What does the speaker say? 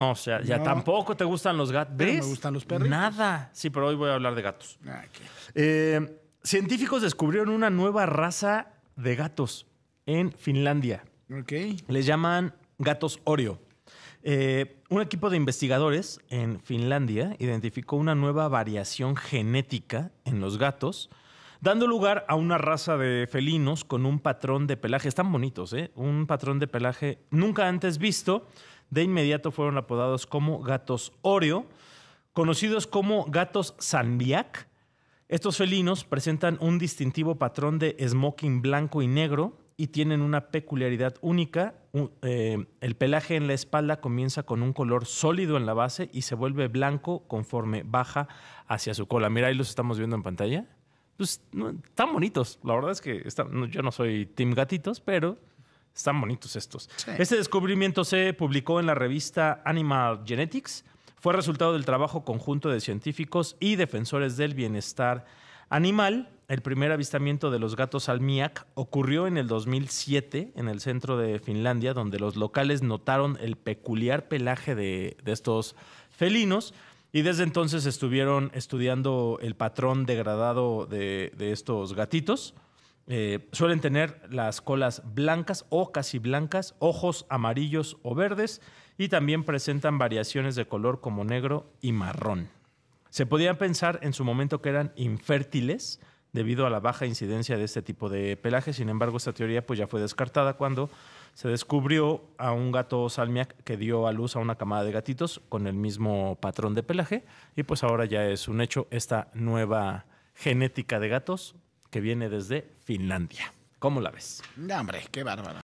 O sea, ya tampoco te gustan los gatos. ¿No me gustan los perros? Nada. Sí, pero hoy voy a hablar de gatos. Ah, eh, científicos descubrieron una nueva raza de gatos en Finlandia. Ok. Les llaman gatos Oreo. Eh, un equipo de investigadores en Finlandia identificó una nueva variación genética en los gatos dando lugar a una raza de felinos con un patrón de pelaje, están bonitos, ¿eh? un patrón de pelaje nunca antes visto, de inmediato fueron apodados como gatos Oreo, conocidos como gatos Zambiac. Estos felinos presentan un distintivo patrón de smoking blanco y negro y tienen una peculiaridad única. Eh, el pelaje en la espalda comienza con un color sólido en la base y se vuelve blanco conforme baja hacia su cola. Mira, ahí los estamos viendo en pantalla pues, están bonitos. La verdad es que yo no soy Team Gatitos, pero están bonitos estos. Este descubrimiento se publicó en la revista Animal Genetics. Fue resultado del trabajo conjunto de científicos y defensores del bienestar animal. El primer avistamiento de los gatos almiac ocurrió en el 2007 en el centro de Finlandia, donde los locales notaron el peculiar pelaje de estos felinos y desde entonces estuvieron estudiando el patrón degradado de, estos gatitos. Eh, suelen tener las colas blancas o casi blancas, ojos amarillos o verdes y también presentan variaciones de color como negro y marrón. Se podía pensar en su momento que eran infértiles, debido a la baja incidencia de este tipo de pelaje. Sin embargo, esta teoría pues, ya fue descartada cuando se descubrió a un gato salmiac que dio a luz a una camada de gatitos con el mismo patrón de pelaje y pues ahora ya es un hecho esta nueva genética de gatos que viene desde Finlandia. ¿Cómo la ves? hombre, qué bárbara!